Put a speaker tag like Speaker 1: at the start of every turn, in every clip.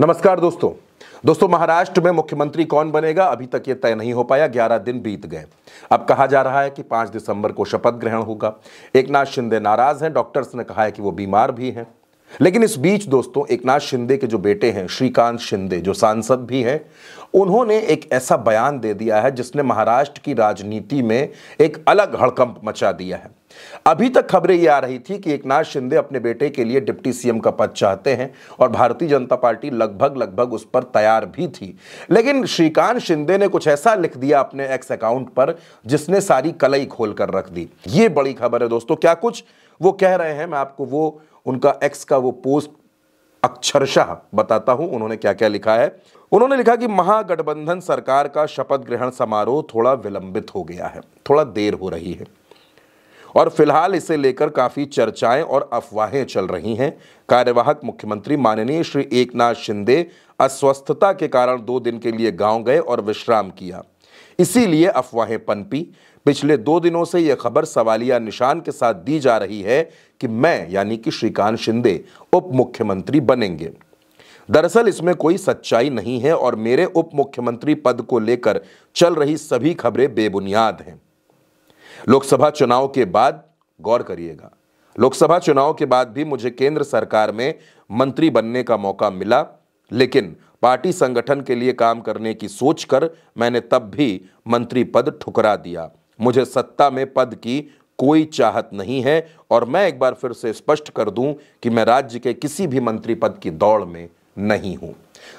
Speaker 1: नमस्कार दोस्तों दोस्तों महाराष्ट्र में मुख्यमंत्री कौन बनेगा अभी तक ये तय नहीं हो पाया ग्यारह दिन बीत गए अब कहा जा रहा है कि पाँच दिसंबर को शपथ ग्रहण होगा एक नाथ शिंदे नाराज हैं डॉक्टर्स ने कहा है कि वो बीमार भी हैं लेकिन इस बीच दोस्तों एक नाथ शिंदे के जो बेटे हैं श्रीकांत शिंदे जो सांसद भी हैं उन्होंने एक ऐसा बयान दे दिया है जिसने महाराष्ट्र की राजनीति में एक अलग हड़कंप मचा दिया है अभी तक खबरें ये आ रही थी कि एकनाथ शिंदे अपने बेटे के लिए डिप्टी सीएम का पद चाहते हैं और भारतीय जनता पार्टी लगभग लगभग उस पर तैयार भी थी लेकिन श्रीकांत शिंदे ने कुछ ऐसा लिख दिया अपने एक्स अकाउंट पर जिसने सारी कलई खोल कर रख दी ये बड़ी खबर है दोस्तों क्या कुछ वो कह रहे हैं मैं आपको वो उनका एक्स का वो पोस्ट अक्षरशाह बताता हूं उन्होंने क्या क्या लिखा है उन्होंने लिखा कि महागठबंधन सरकार का शपथ ग्रहण समारोह थोड़ा विलंबित हो गया है थोड़ा देर हो रही है और फिलहाल इसे लेकर काफ़ी चर्चाएं और अफवाहें चल रही हैं कार्यवाहक मुख्यमंत्री माननीय श्री एकनाथ शिंदे अस्वस्थता के कारण दो दिन के लिए गांव गए और विश्राम किया इसीलिए अफवाहें पनपी पिछले दो दिनों से यह खबर सवालिया निशान के साथ दी जा रही है कि मैं यानी कि श्रीकांत शिंदे उप मुख्यमंत्री बनेंगे दरअसल इसमें कोई सच्चाई नहीं है और मेरे उप मुख्यमंत्री पद को लेकर चल रही सभी खबरें बेबुनियाद हैं लोकसभा चुनाव के बाद गौर करिएगा लोकसभा चुनाव के बाद भी मुझे केंद्र सरकार में मंत्री बनने का मौका मिला लेकिन पार्टी संगठन के लिए काम करने की सोचकर मैंने तब भी मंत्री पद ठुकरा दिया मुझे सत्ता में पद की कोई चाहत नहीं है और मैं एक बार फिर से स्पष्ट कर दूं कि मैं राज्य के किसी भी मंत्री पद की दौड़ में नहीं हूं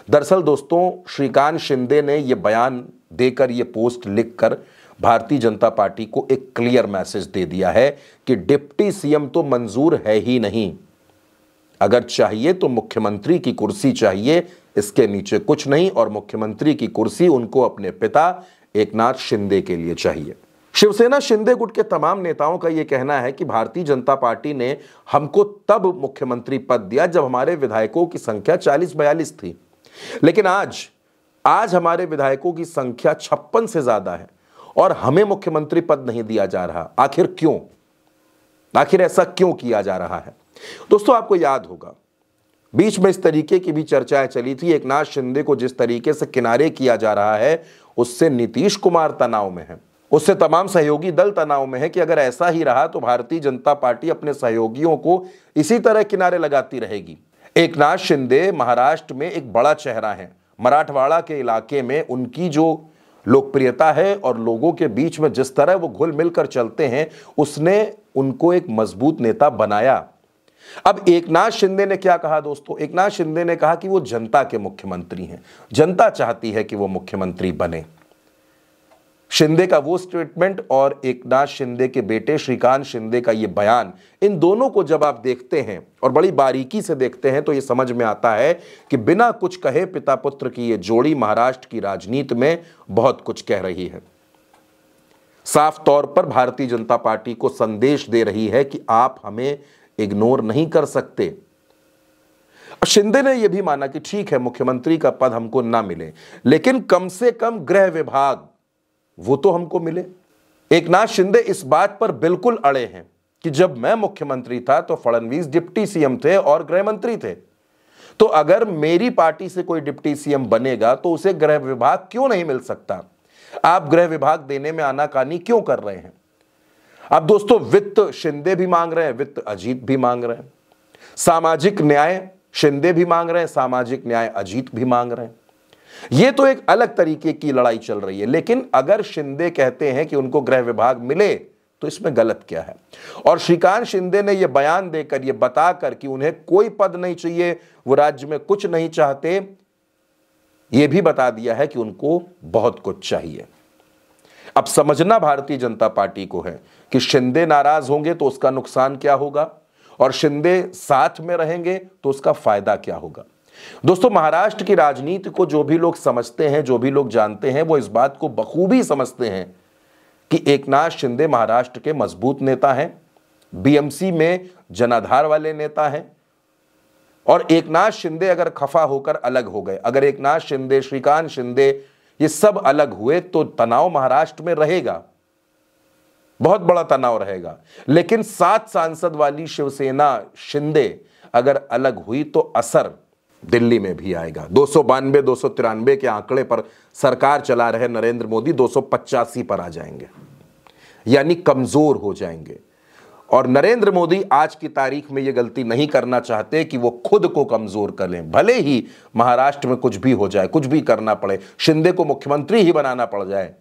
Speaker 1: दरअसल दोस्तों श्रीकांत शिंदे ने यह बयान देकर यह पोस्ट लिखकर भारतीय जनता पार्टी को एक क्लियर मैसेज दे दिया है कि डिप्टी सीएम तो मंजूर है ही नहीं अगर चाहिए तो मुख्यमंत्री की कुर्सी चाहिए इसके नीचे कुछ नहीं और मुख्यमंत्री की कुर्सी उनको अपने पिता एकनाथ शिंदे के लिए चाहिए शिवसेना शिंदे गुट के तमाम नेताओं का यह कहना है कि भारतीय जनता पार्टी ने हमको तब मुख्यमंत्री पद दिया जब हमारे विधायकों की संख्या 40 बयालीस थी लेकिन आज आज हमारे विधायकों की संख्या छप्पन से ज्यादा है और हमें मुख्यमंत्री पद नहीं दिया जा रहा आखिर क्यों आखिर ऐसा क्यों किया जा रहा है दोस्तों आपको याद होगा बीच में इस तरीके की भी चर्चाएं चली थी एक नाथ शिंदे को जिस तरीके से किनारे किया जा रहा है उससे नीतीश कुमार तनाव में है उससे तमाम सहयोगी दल तनाव में है कि अगर ऐसा ही रहा तो भारतीय जनता पार्टी अपने सहयोगियों को इसी तरह किनारे लगाती रहेगी एक नाथ शिंदे महाराष्ट्र में एक बड़ा चेहरा है मराठवाड़ा के इलाके में उनकी जो लोकप्रियता है और लोगों के बीच में जिस तरह वो घुल मिलकर चलते हैं उसने उनको एक मजबूत नेता बनाया अब एकनाथ शिंदे ने क्या कहा दोस्तों एकनाथ शिंदे ने कहा कि वो जनता के मुख्यमंत्री हैं जनता चाहती है कि वो मुख्यमंत्री बने शिंदे का वो स्टेटमेंट और एक नाथ शिंदे के बेटे श्रीकांत शिंदे का ये बयान इन दोनों को जब आप देखते हैं और बड़ी बारीकी से देखते हैं तो ये समझ में आता है कि बिना कुछ कहे पिता पुत्र की ये जोड़ी महाराष्ट्र की राजनीति में बहुत कुछ कह रही है साफ तौर पर भारतीय जनता पार्टी को संदेश दे रही है कि आप हमें इग्नोर नहीं कर सकते शिंदे ने यह भी माना कि ठीक है मुख्यमंत्री का पद हमको ना मिले लेकिन कम से कम गृह विभाग वो तो हमको मिले एक नाथ शिंदे इस बात पर बिल्कुल अड़े हैं कि जब मैं मुख्यमंत्री था तो फडणवीस डिप्टी सीएम थे और गृह मंत्री थे तो अगर मेरी पार्टी से कोई डिप्टी सीएम बनेगा तो उसे गृह विभाग क्यों नहीं मिल सकता आप गृह विभाग देने में आनाकानी क्यों कर रहे हैं अब दोस्तों वित्त शिंदे भी मांग रहे हैं वित्त अजीत भी मांग रहे हैं सामाजिक न्याय शिंदे भी मांग रहे हैं सामाजिक न्याय अजीत भी मांग रहे हैं ये तो एक अलग तरीके की लड़ाई चल रही है लेकिन अगर शिंदे कहते हैं कि उनको गृह विभाग मिले तो इसमें गलत क्या है और श्रीकांत शिंदे ने यह बयान देकर यह बताकर कि उन्हें कोई पद नहीं चाहिए वो राज्य में कुछ नहीं चाहते यह भी बता दिया है कि उनको बहुत कुछ चाहिए अब समझना भारतीय जनता पार्टी को है कि शिंदे नाराज होंगे तो उसका नुकसान क्या होगा और शिंदे साथ में रहेंगे तो उसका फायदा क्या होगा दोस्तों महाराष्ट्र की राजनीति को जो भी लोग समझते हैं जो भी लोग जानते हैं वो इस बात को बखूबी समझते हैं कि एकनाथ शिंदे महाराष्ट्र के मजबूत नेता हैं बीएमसी में जनाधार वाले नेता हैं और एकनाथ शिंदे अगर खफा होकर अलग हो गए अगर एकनाथ शिंदे श्रीकांत शिंदे ये सब अलग हुए तो तनाव महाराष्ट्र में रहेगा बहुत बड़ा तनाव रहेगा लेकिन सात सांसद वाली शिवसेना शिंदे अगर अलग हुई तो असर दिल्ली में भी आएगा दो सौ बानवे दो सौ तिरानवे के आंकड़े पर सरकार चला रहे नरेंद्र मोदी दो सौ पचासी पर आ जाएंगे यानी कमजोर हो जाएंगे और नरेंद्र मोदी आज की तारीख में यह गलती नहीं करना चाहते कि वो खुद को कमजोर कर लें भले ही महाराष्ट्र में कुछ भी हो जाए कुछ भी करना पड़े शिंदे को मुख्यमंत्री ही बनाना पड़ जाए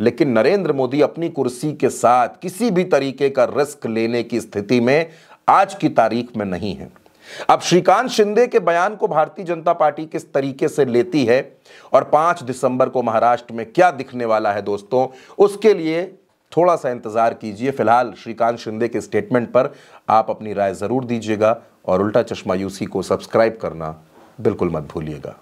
Speaker 1: लेकिन नरेंद्र मोदी अपनी कुर्सी के साथ किसी भी तरीके का रिस्क लेने की स्थिति में आज की तारीख में नहीं है अब श्रीकांत शिंदे के बयान को भारतीय जनता पार्टी किस तरीके से लेती है और पांच दिसंबर को महाराष्ट्र में क्या दिखने वाला है दोस्तों उसके लिए थोड़ा सा इंतजार कीजिए फिलहाल श्रीकांत शिंदे के स्टेटमेंट पर आप अपनी राय जरूर दीजिएगा और उल्टा चश्मा यूसी को सब्सक्राइब करना बिल्कुल मत भूलिएगा